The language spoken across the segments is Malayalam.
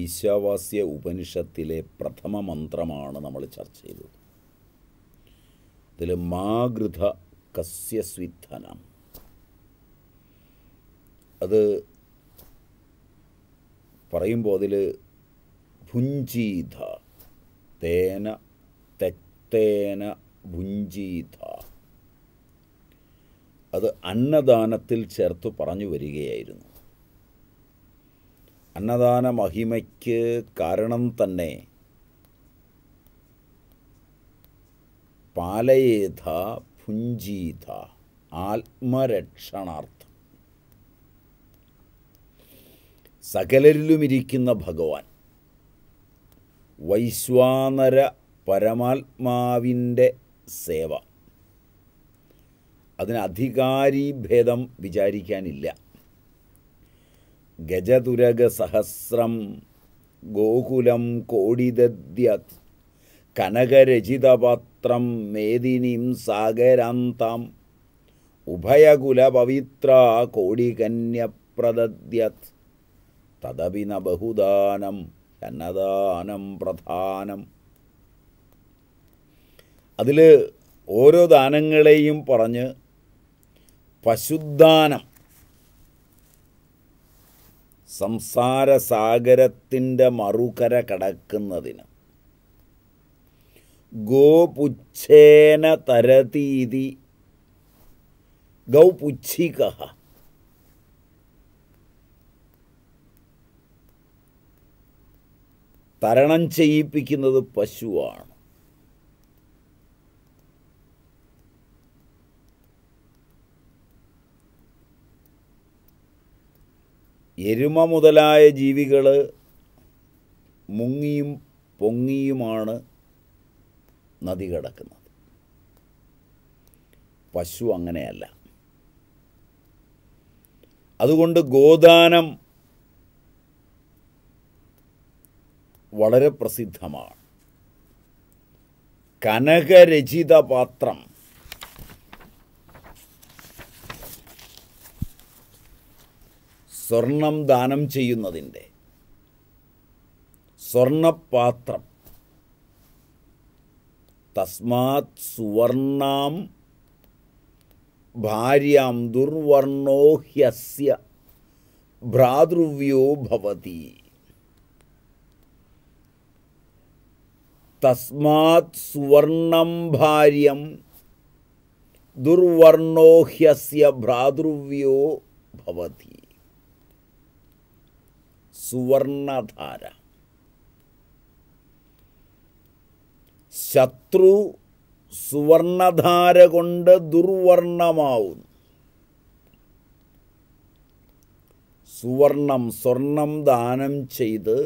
ഈശാവാസ്യ ഉപനിഷത്തിലെ പ്രഥമ മന്ത്രമാണ് നമ്മൾ ചർച്ച ചെയ്തത് ഇതിൽ മാഗൃത കസ്യ അത് പറയുമ്പോൾ അതിൽ ഭുഞ്ചീത തേന തെക്തേന ഭുഞ്ചീത അത് അന്നദാനത്തിൽ ചേർത്ത് പറഞ്ഞു വരികയായിരുന്നു അന്നദാന മഹിമയ്ക്ക് കാരണം തന്നെ പാലയേധ പുഞ്ചീത ആത്മരക്ഷണാർത്ഥം സകലരിലുമിരിക്കുന്ന ഭഗവാൻ വൈശ്വാനര പരമാത്മാവിൻ്റെ സേവ അതിനധികാരി ഭേദം വിചാരിക്കാനില്ല ഗജതുരകസഹസ്രം ഗോകുലം കോടിദദ്യത് കനകരചിതപാത്രം മേദിനിം സാഗരാന്താം ഉഭയകുലപവിത്ര കോടികന്യപ്രദദ്യത് തദപി ന ബഹുദാനം അന്നദാനം പ്രധാനം അതിൽ ഓരോ ദാനങ്ങളെയും പറഞ്ഞ് പശുദാനം സംസാരസാഗരത്തിൻ്റെ മറുകര കടക്കുന്നതിന് ഗോപുച്ഛേന തരതീതി ഗൗപുച്ഛിക തരണം ചെയ്യിപ്പിക്കുന്നത് പശുവാണ് എരുമ മുതലായ ജീവികൾ മുങ്ങിയും പൊങ്ങിയുമാണ് നദി കിടക്കുന്നത് പശു അങ്ങനെയല്ല അതുകൊണ്ട് ഗോദാനം വളരെ പ്രസിദ്ധമാണ് കനകരചിത പാത്രം സ്വർണം ദാനം ചെയ്യുന്നതിൻ്റെ സ്വർണപാത്രം തസ്മാത് സുവർണാം ഭാര്യാം ദുർവർണോ ഹ്യസ്യ ഭ്രാതൃവ്യോ ഭവതി തസ്മാത് സുവർണം ഭാര്യം ദുർവർണോ ഹ്യസ്യ ഭ്രാതൃവ്യോ ഭവതി സുവർണധാര ശത്രു സുവർണധാര കൊണ്ട് ദുർവർണമാവും സുവർണം സ്വർണം ദാനം ചെയ്ത്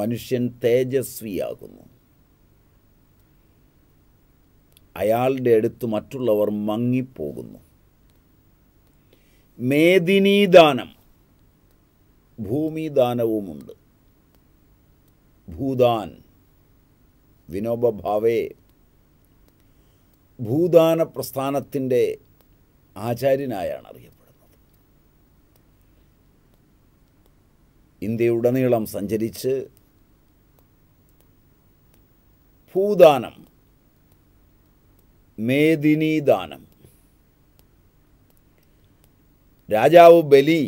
മനുഷ്യൻ തേജസ്വിയാകുന്നു അയാളുടെ അടുത്ത് മറ്റുള്ളവർ മങ്ങിപ്പോകുന്നു മേദിനീദാനം ഭൂമിദാനവുമുണ്ട് ഭൂദാൻ വിനോബഭാവേ ഭൂദാന പ്രസ്ഥാനത്തിൻ്റെ ആചാര്യനായാണ് അറിയപ്പെടുന്നത് ഇന്ത്യയുടനീളം സഞ്ചരിച്ച് ഭൂദാനം മേദിനീദാനം രാജാവ് ബലി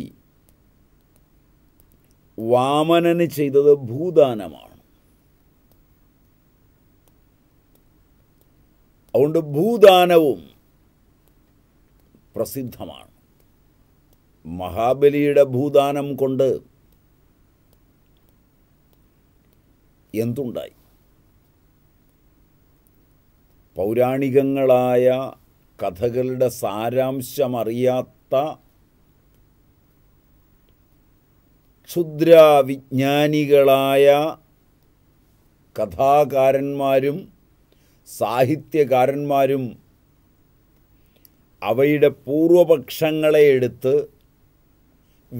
വാമനന് ചെയ്തത് ഭൂദാനമാണ് അതുകൊണ്ട് ഭൂദാനവും പ്രസിദ്ധമാണ് മഹാബലിയുടെ ഭൂദാനം കൊണ്ട് എന്തുണ്ടായി പൗരാണികങ്ങളായ കഥകളുടെ സാരാംശം അറിയാത്ത ക്ഷുദ്രവിജ്ഞാനികളായ കഥാകാരന്മാരും സാഹിത്യകാരന്മാരും അവയുടെ പൂർവപക്ഷങ്ങളെ എടുത്ത്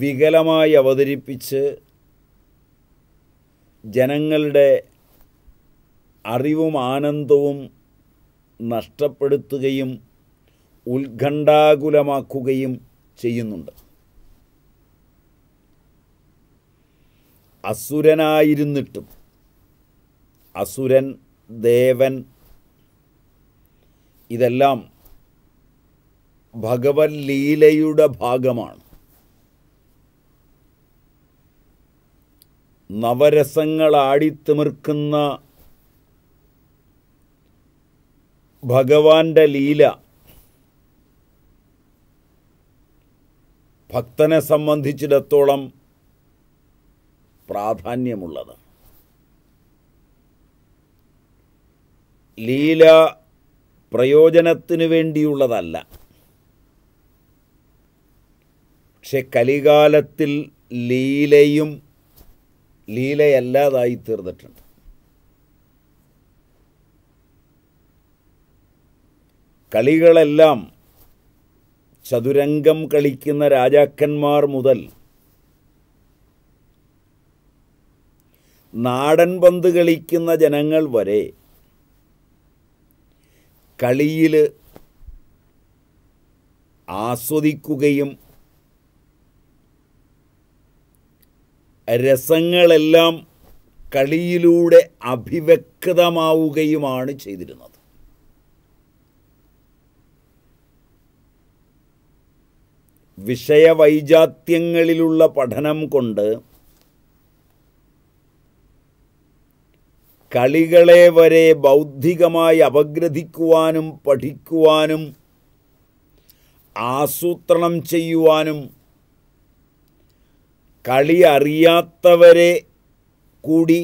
വികലമായി അവതരിപ്പിച്ച് ജനങ്ങളുടെ അറിവും ആനന്ദവും നഷ്ടപ്പെടുത്തുകയും ഉത്കണ്ഠാകുലമാക്കുകയും ചെയ്യുന്നുണ്ട് അസുരനായിരുന്നിട്ടും അസുരൻ ദേവൻ ഇതെല്ലാം ഭഗവത് ലീലയുടെ ഭാഗമാണ് നവരസങ്ങൾ ആടിത്തിമിർക്കുന്ന ഭഗവാന്റെ ലീല ഭക്തനെ സംബന്ധിച്ചിടത്തോളം പ്രാധാന്യമുള്ളത് ലീല പ്രയോജനത്തിനു വേണ്ടിയുള്ളതല്ല പക്ഷെ കലികാലത്തിൽ ലീലയും ലീലയല്ലാതായി തീർന്നിട്ടുണ്ട് കളികളെല്ലാം ചതുരംഗം കളിക്കുന്ന രാജാക്കന്മാർ മുതൽ നാടൻ പന്ത് കളിക്കുന്ന ജനങ്ങൾ വരെ കളിയിൽ ആസ്വദിക്കുകയും രസങ്ങളെല്ലാം കളിയിലൂടെ അഭിവ്യക്തമാവുകയുമാണ് ചെയ്തിരുന്നത് വിഷയവൈജാത്യങ്ങളിലുള്ള പഠനം കൊണ്ട് കളികളെ വരെ ബൗദ്ധികമായി അപഗ്രഥിക്കുവാനും പഠിക്കുവാനും ആസൂത്രണം ചെയ്യുവാനും കളി അറിയാത്തവരെ കൂടി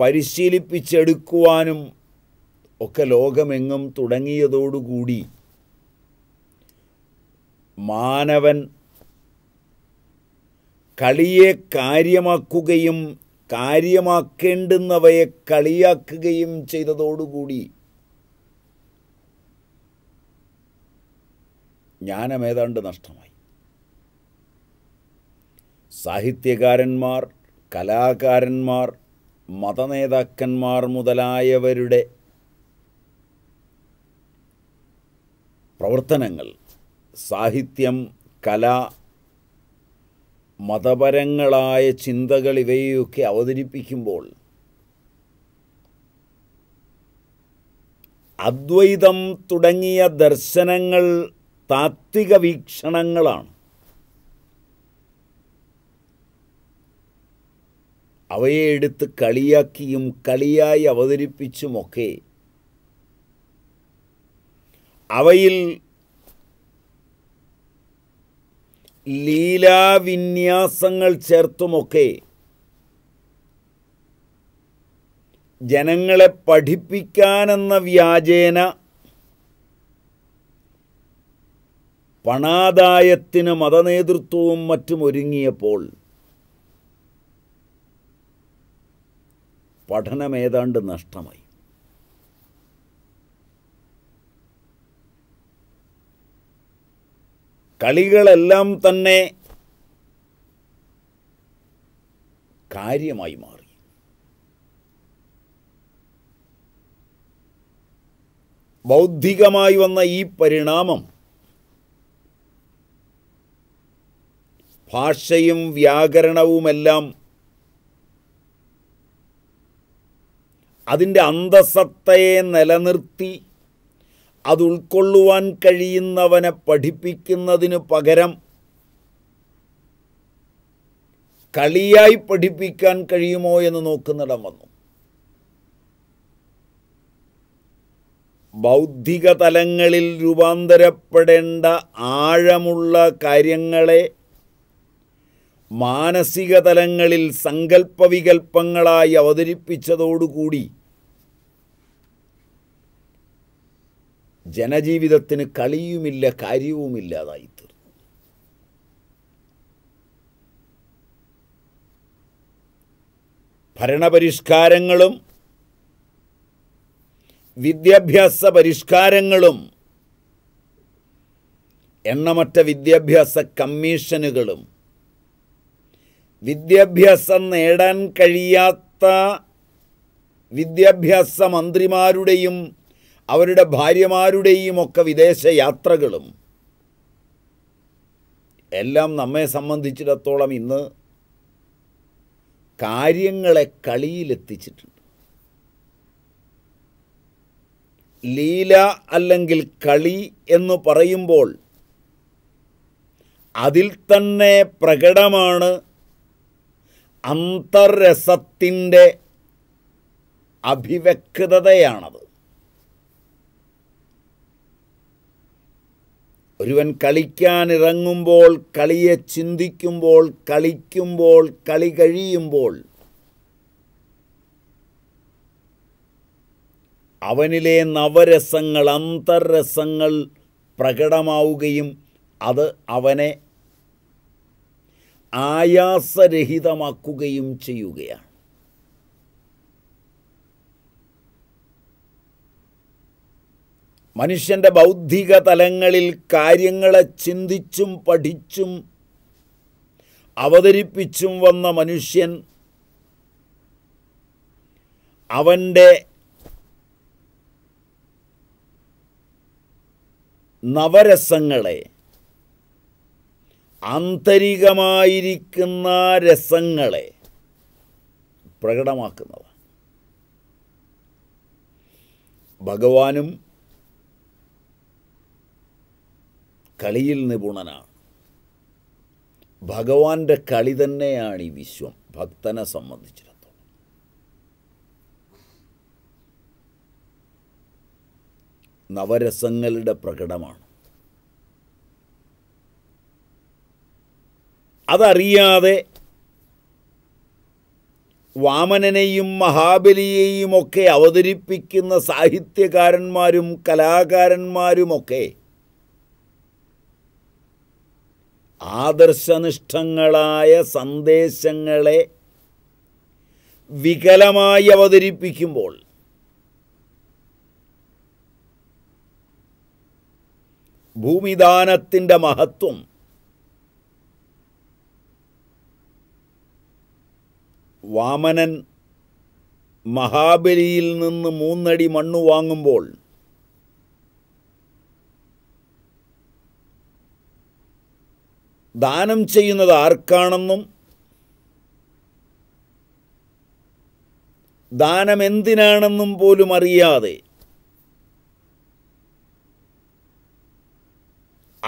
പരിശീലിപ്പിച്ചെടുക്കുവാനും ഒക്കെ ലോകമെങ്ങും തുടങ്ങിയതോടുകൂടി മാനവൻ കളിയെ കാര്യമാക്കുകയും കാര്യമാക്കേണ്ടുന്നവയെ കളിയാക്കുകയും ചെയ്തതോടുകൂടി ജ്ഞാനമേതാണ്ട് നഷ്ടമായി സാഹിത്യകാരന്മാർ കലാകാരന്മാർ മതനേതാക്കന്മാർ മുതലായവരുടെ പ്രവർത്തനങ്ങൾ സാഹിത്യം കല മതപരങ്ങളായ ചിന്തകൾ ഇവയൊക്കെ അവതരിപ്പിക്കുമ്പോൾ അദ്വൈതം തുടങ്ങിയ ദർശനങ്ങൾ താത്വിക വീക്ഷണങ്ങളാണ് അവയെ എടുത്ത് കളിയാക്കിയും കളിയായി അവതരിപ്പിച്ചുമൊക്കെ അവയിൽ ലീലാവിന്യാസങ്ങൾ ചേർത്തുമൊക്കെ ജനങ്ങളെ പഠിപ്പിക്കാനെന്ന വ്യാജേന പണാദായത്തിന് മതനേതൃത്വവും മറ്റും ഒരുങ്ങിയപ്പോൾ പഠനമേതാണ്ട് നഷ്ടമായി കളികളെല്ലാം തന്നെ കാര്യമായി മാറി ബൗദ്ധികമായി വന്ന ഈ പരിണാമം ഭാഷയും വ്യാകരണവുമെല്ലാം അതിൻ്റെ അന്തസത്തയെ നിലനിർത്തി അത് ഉൾക്കൊള്ളുവാൻ കഴിയുന്നവനെ പഠിപ്പിക്കുന്നതിന് പകരം കളിയായി പഠിപ്പിക്കാൻ കഴിയുമോ എന്ന് നോക്കുന്നിടം വന്നു ബൗദ്ധിക തലങ്ങളിൽ രൂപാന്തരപ്പെടേണ്ട ആഴമുള്ള കാര്യങ്ങളെ മാനസിക തലങ്ങളിൽ സങ്കല്പവികൽപ്പങ്ങളായി അവതരിപ്പിച്ചതോടുകൂടി ജനജീവിതത്തിന് കളിയുമില്ല കാര്യവുമില്ലാതായി തീർന്നു ഭരണപരിഷ്കാരങ്ങളും വിദ്യാഭ്യാസ പരിഷ്കാരങ്ങളും എണ്ണമറ്റ വിദ്യാഭ്യാസ കമ്മീഷനുകളും വിദ്യാഭ്യാസം നേടാൻ കഴിയാത്ത വിദ്യാഭ്യാസ മന്ത്രിമാരുടെയും അവരുടെ ഭാര്യമാരുടെയും ഒക്കെ വിദേശ യാത്രകളും എല്ലാം നമ്മെ സംബന്ധിച്ചിടത്തോളം ഇന്ന് കാര്യങ്ങളെ കളിയിലെത്തിച്ചിട്ടുണ്ട് ലീല അല്ലെങ്കിൽ കളി എന്ന് പറയുമ്പോൾ അതിൽ തന്നെ പ്രകടമാണ് അന്തർരസത്തിൻ്റെ അഭിവ്യക്തതയാണത് ഒരുവൻ കളിക്കാനിറങ്ങുമ്പോൾ കളിയെ ചിന്തിക്കുമ്പോൾ കളിക്കുമ്പോൾ കളി കഴിയുമ്പോൾ അവനിലെ നവരസങ്ങൾ അന്തർരസങ്ങൾ പ്രകടമാവുകയും അത് അവനെ ആയാസരഹിതമാക്കുകയും ചെയ്യുകയാണ് മനുഷ്യൻ്റെ ബൗദ്ധിക തലങ്ങളിൽ കാര്യങ്ങളെ ചിന്തിച്ചും പഠിച്ചും അവതരിപ്പിച്ചും വന്ന മനുഷ്യൻ അവൻ്റെ നവരസങ്ങളെ ആന്തരികമായിരിക്കുന്ന രസങ്ങളെ പ്രകടമാക്കുന്നതാണ് ഭഗവാനും കളിയിൽ നിപുണനാണ് ഭഗവാന്റെ കളി തന്നെയാണ് ഈ വിശ്വം ഭക്തനെ സംബന്ധിച്ചിടത്തോളം നവരസങ്ങളുടെ പ്രകടമാണ് അതറിയാതെ വാമനനെയും മഹാബലിയെയും ഒക്കെ അവതരിപ്പിക്കുന്ന സാഹിത്യകാരന്മാരും കലാകാരന്മാരുമൊക്കെ ആദർശനിഷ്ഠങ്ങളായ സന്ദേശങ്ങളെ വികലമായി അവതരിപ്പിക്കുമ്പോൾ ഭൂമിദാനത്തിൻ്റെ മഹത്വം വാമനൻ മഹാബലിയിൽ നിന്ന് മൂന്നടി മണ്ണ് വാങ്ങുമ്പോൾ ദാനം ചെയ്യുന്നത് ആർക്കാണെന്നും ദാനം എന്തിനാണെന്നും പോലും അറിയാതെ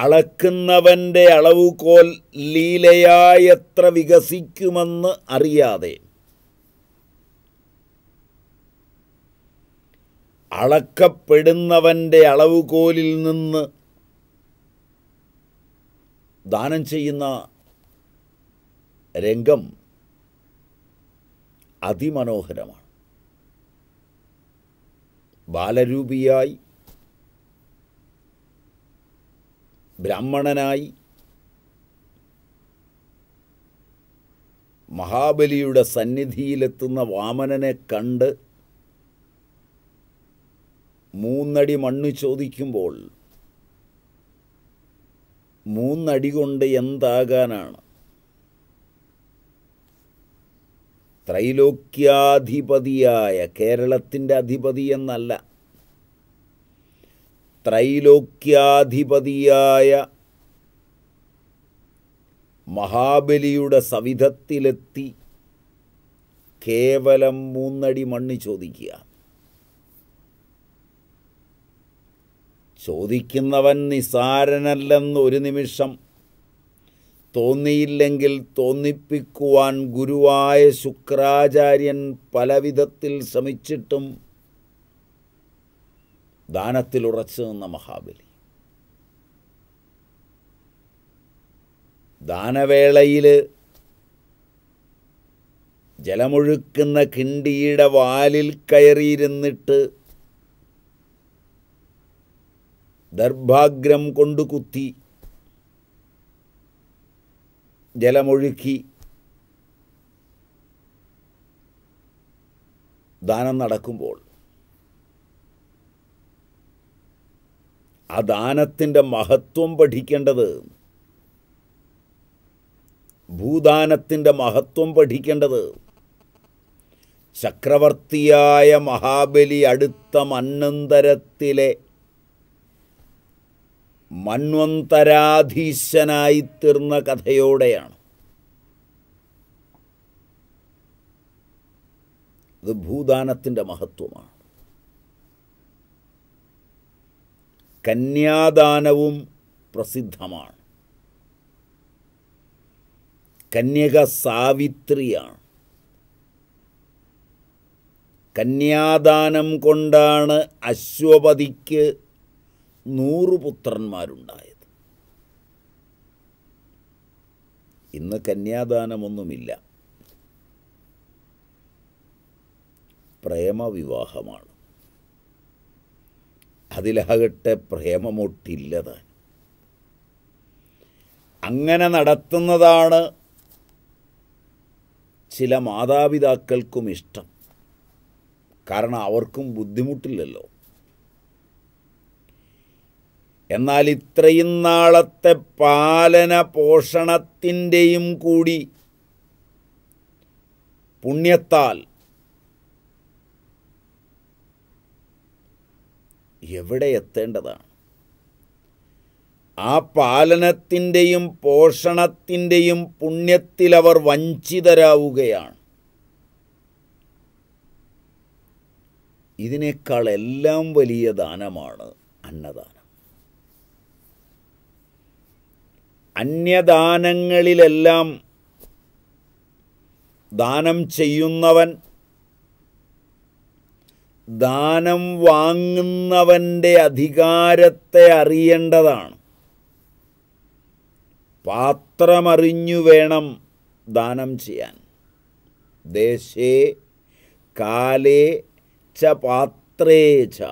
അളക്കുന്നവൻ്റെ അളവുകോൽ ലീലയായത്ര എത്ര വികസിക്കുമെന്ന് അറിയാതെ അളക്കപ്പെടുന്നവൻ്റെ അളവുകോലിൽ നിന്ന് ദാനം ചെയ്യുന്ന രംഗം അതിമനോഹരമാണ് ബാലരൂപിയായി ബ്രാഹ്മണനായി മഹാബലിയുടെ സന്നിധിയിലെത്തുന്ന വാമനനെ കണ്ട് മൂന്നടി മണ്ണ് ചോദിക്കുമ്പോൾ മൂന്നടി കൊണ്ട് എന്താകാനാണ് ത്രൈലോക്യാധിപതിയായ കേരളത്തിൻ്റെ അധിപതി എന്നല്ല ത്രൈലോക്യാധിപതിയായ മഹാബലിയുടെ സവിധത്തിലെത്തി കേവലം മൂന്നടി മണ്ണ് ചോദിക്കുക ചോദിക്കുന്നവൻ നിസാരനല്ലെന്ന് ഒരു നിമിഷം തോന്നിയില്ലെങ്കിൽ തോന്നിപ്പിക്കുവാൻ ഗുരുവായ ശുക്രാചാര്യൻ പലവിധത്തിൽ ശ്രമിച്ചിട്ടും ദാനത്തിൽ ഉറച്ചു നിന്ന മഹാബലി ദാനവേളയിൽ ജലമൊഴുക്കുന്ന കിണ്ടിയുടെ വാലിൽ കയറിയിരുന്നിട്ട് ദർഭാഗ്രം കൊണ്ടു കുത്തി ജലമൊഴുക്കി ദാനം നടക്കുമ്പോൾ ആ ദാനത്തിൻ്റെ മഹത്വം പഠിക്കേണ്ടത് ഭൂദാനത്തിൻ്റെ മഹത്വം പഠിക്കേണ്ടത് ചക്രവർത്തിയായ മഹാബലി അടുത്ത മന്നന്തരത്തിലെ തീർന്ന കഥയോടെയാണ് അത് ഭൂദാനത്തിൻ്റെ മഹത്വമാണ് കന്യാദാനവും പ്രസിദ്ധമാണ് കന്യക സാവിത്രിയാണ് കന്യാദാനം കൊണ്ടാണ് അശ്വപതിക്ക് നൂറ് പുത്രന്മാരുണ്ടായത് ഇന്ന് കന്യാദാനമൊന്നുമില്ല പ്രേമവിവാഹമാണ് അതിലാകട്ടെ പ്രേമമൊട്ടില്ലത് അങ്ങനെ നടത്തുന്നതാണ് ചില മാതാപിതാക്കൾക്കും ഇഷ്ടം കാരണം അവർക്കും ബുദ്ധിമുട്ടില്ലല്ലോ എന്നാൽ ഇത്രയും നാളത്തെ പാലന പോഷണത്തിൻ്റെയും കൂടി പുണ്യത്താൽ എവിടെ എത്തേണ്ടതാണ് ആ പാലനത്തിൻ്റെയും പോഷണത്തിൻ്റെയും അവർ വഞ്ചിതരാവുകയാണ് ഇതിനേക്കാൾ എല്ലാം വലിയ ദാനമാണ് അന്നദാനം അന്യദാനങ്ങളിലെല്ലാം ദാനം ചെയ്യുന്നവൻ ദാനം വാങ്ങുന്നവൻ്റെ അധികാരത്തെ അറിയേണ്ടതാണ് പാത്രമറിഞ്ഞു വേണം ദാനം ചെയ്യാൻ ദേശേ കാലേ ച പാത്രേ ച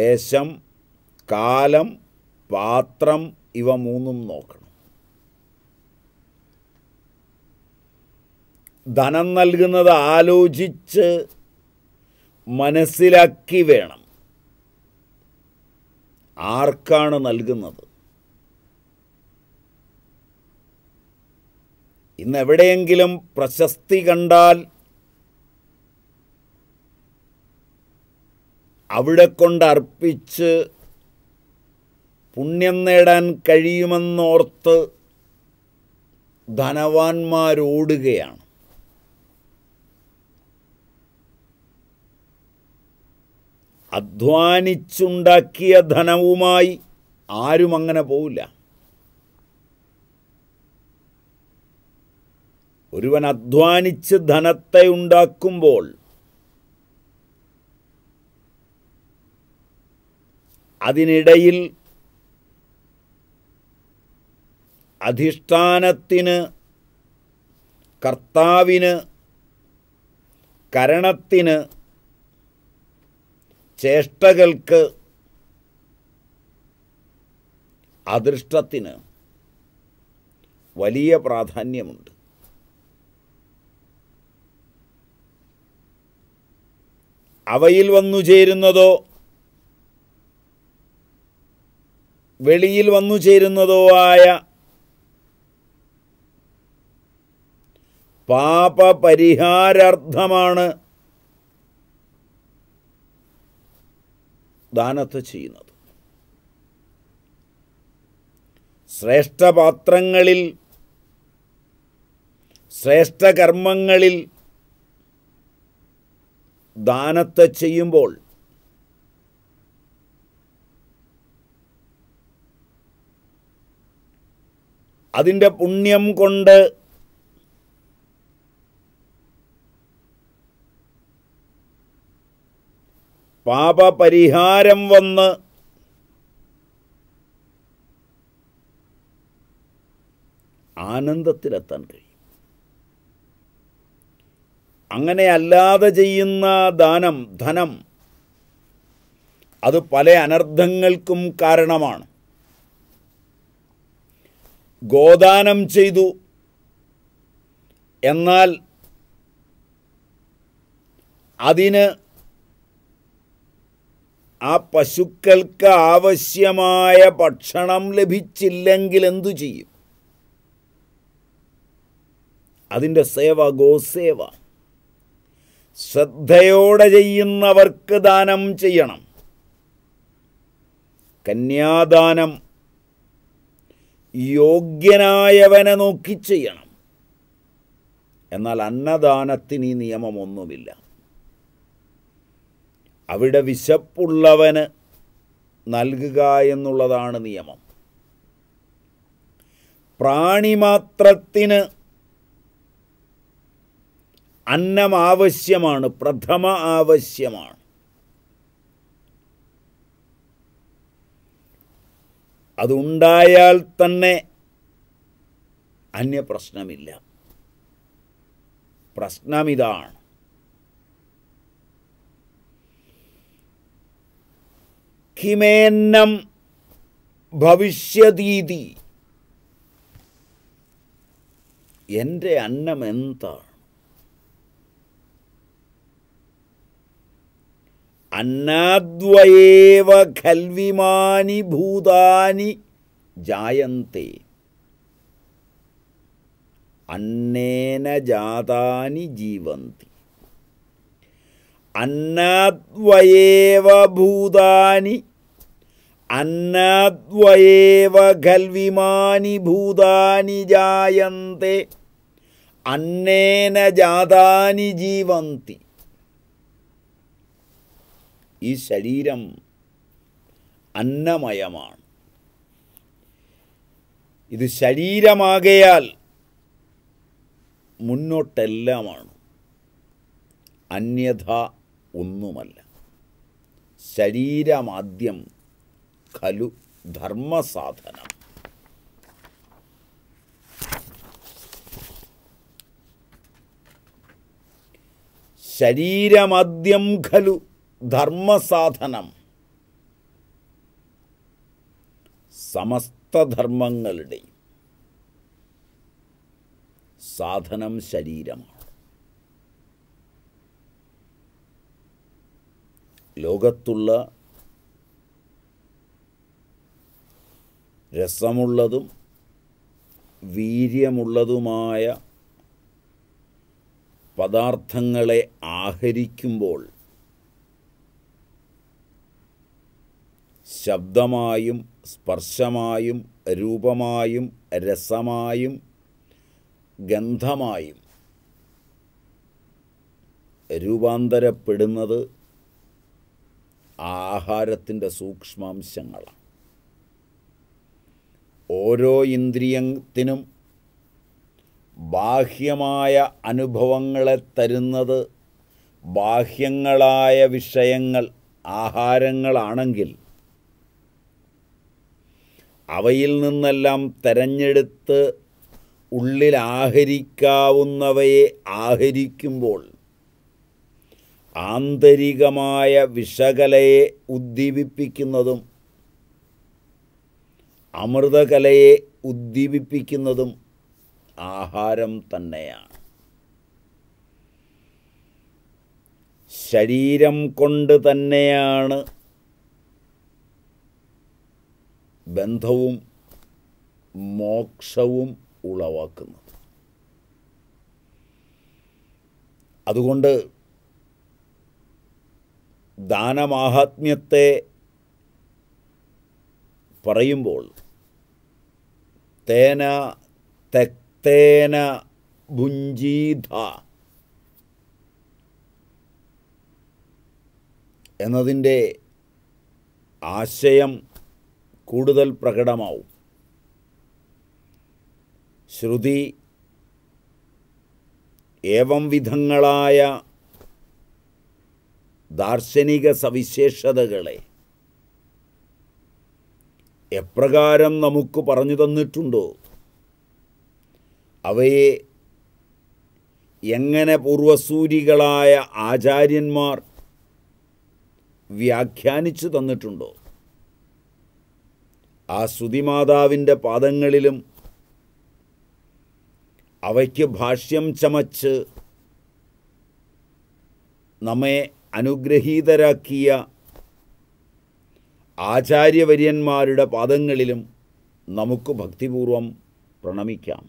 ദേശം കാലം പാത്രം ഇവ മൂന്നും നോക്കണം ധനം നൽകുന്നത് ആലോചിച്ച് മനസ്സിലാക്കി വേണം ആർക്കാണ് നൽകുന്നത് ഇന്ന് എവിടെയെങ്കിലും പ്രശസ്തി കണ്ടാൽ അവിടെ കൊണ്ടർപ്പിച്ച് പുണ്യം നേടാൻ കഴിയുമെന്നോർത്ത് ധനവാന്മാരോടുകയാണ് അധ്വാനിച്ചുണ്ടാക്കിയ ധനവുമായി ആരും അങ്ങനെ പോവില്ല ഒരുവൻ അധ്വാനിച്ച് ധനത്തെ ഉണ്ടാക്കുമ്പോൾ അതിനിടയിൽ അധിഷ്ഠാനത്തിന് കർത്താവിന് കരണത്തിന് ചേഷ്ടകൾക്ക് അദൃഷ്ടത്തിന് വലിയ പ്രാധാന്യമുണ്ട് അവയിൽ വന്നു ചേരുന്നതോ വെളിയിൽ വന്നു ചേരുന്നതോ ആയ പാപപരിഹാരാർത്ഥമാണ് ദാനത്തെ ചെയ്യുന്നത് ശ്രേഷ്ഠപാത്രങ്ങളിൽ ശ്രേഷ്ഠകർമ്മങ്ങളിൽ ദാനത്തെ ചെയ്യുമ്പോൾ അതിൻ്റെ പുണ്യം കൊണ്ട് പാപപരിഹാരം വന്ന് ആനന്ദത്തിലെത്താൻ കഴിയും അങ്ങനെ അല്ലാതെ ചെയ്യുന്ന ദാനം ധനം അത് പല അനർത്ഥങ്ങൾക്കും കാരണമാണ് ഗോദാനം ചെയ്തു എന്നാൽ അതിന് ആ പശുക്കൾക്ക് ആവശ്യമായ ഭക്ഷണം ലഭിച്ചില്ലെങ്കിൽ എന്തു ചെയ്യും അതിൻ്റെ സേവ ഗോസേവ ശ്രദ്ധയോടെ ചെയ്യുന്നവർക്ക് ദാനം ചെയ്യണം കന്യാദാനം യോഗ്യനായവനെ നോക്കി ചെയ്യണം എന്നാൽ അന്നദാനത്തിന് ഈ നിയമമൊന്നുമില്ല അവിടെ വിശപ്പുള്ളവന് നൽകുക എന്നുള്ളതാണ് നിയമം പ്രാണിമാത്രത്തിന് അന്നം ആവശ്യമാണ് പ്രഥമ ആവശ്യമാണ് അതുണ്ടായാൽ തന്നെ അന്യപ്രശ്നമില്ല പ്രശ്നമിതാണ് കിമേന്നം ഭവിഷ്യതീതി എൻ്റെ അന്നം എന്താണ് അന്നാദ്വയേവ ഖൽവിമാനി ഭൂതാനി ജായന്തി അന്നേന ജാതാനി ജീവന്തി അന്നാദ്വയേവ ഭൂതാനി അന്നദ്വയേവ ഖൽവിമാനി ഭൂതാനി ജായന്തെ അന്നേന ജാതാനി ജീവന്തി ഈ ശരീരം അന്നമയമാണ് ഇത് ശരീരമാകയാൽ മുന്നോട്ടെല്ലാമാണ് അന്യഥ ഒന്നുമല്ല ശരീരമാദ്യം ഖലു ധർമ്മസാധനം ശരീരമദ്യം ഖലു ധർമ്മസാധനം സമസ്തധർമ്മങ്ങളുടെയും സാധനം ശരീരമാണ് ലോകത്തുള്ള രസമുള്ളതും വീര്യമുള്ളതുമായ പദാർത്ഥങ്ങളെ ആഹരിക്കുമ്പോൾ ശബ്ദമായും സ്പർശമായും രൂപമായും രസമായും ഗന്ധമായും രൂപാന്തരപ്പെടുന്നത് ആഹാരത്തിൻ്റെ സൂക്ഷ്മാംശങ്ങളാണ് ഓരോ ഇന്ദ്രിയത്തിനും ബാഹ്യമായ അനുഭവങ്ങളെ തരുന്നത് ബാഹ്യങ്ങളായ വിഷയങ്ങൾ ആഹാരങ്ങളാണെങ്കിൽ അവയിൽ നിന്നെല്ലാം തെരഞ്ഞെടുത്ത് ഉള്ളിൽ ആഹരിക്കാവുന്നവയെ ആഹരിക്കുമ്പോൾ ആന്തരികമായ വിശകലയെ ഉദ്ദീപിപ്പിക്കുന്നതും അമൃതകലയെ ഉദ്ദീപിപ്പിക്കുന്നതും ആഹാരം തന്നെയാണ് ശരീരം കൊണ്ട് തന്നെയാണ് ബന്ധവും മോക്ഷവും ഉളവാക്കുന്നത് അതുകൊണ്ട് ദാനമാഹാത്മ്യത്തെ പറയുമ്പോൾ തേന തെക്തേന ഭുഞ്ചീധ എന്നതിൻ്റെ ആശയം കൂടുതൽ പ്രകടമാവും ശ്രുതി ഏവം വിധങ്ങളായ ദാർശനിക സവിശേഷതകളെ എപ്രകാരം നമുക്ക് പറഞ്ഞു തന്നിട്ടുണ്ടോ അവയെ എങ്ങനെ പൂർവസൂരികളായ ആചാര്യന്മാർ വ്യാഖ്യാനിച്ചു തന്നിട്ടുണ്ടോ ആ ശ്രുതിമാതാവിൻ്റെ പാദങ്ങളിലും അവയ്ക്ക് ഭാഷ്യം ചമച്ച് നമ്മെ അനുഗ്രഹീതരാക്കിയ ആചാര്യവര്യന്മാരുടെ പാദങ്ങളിലും നമുക്ക് ഭക്തിപൂർവം പ്രണമിക്കാം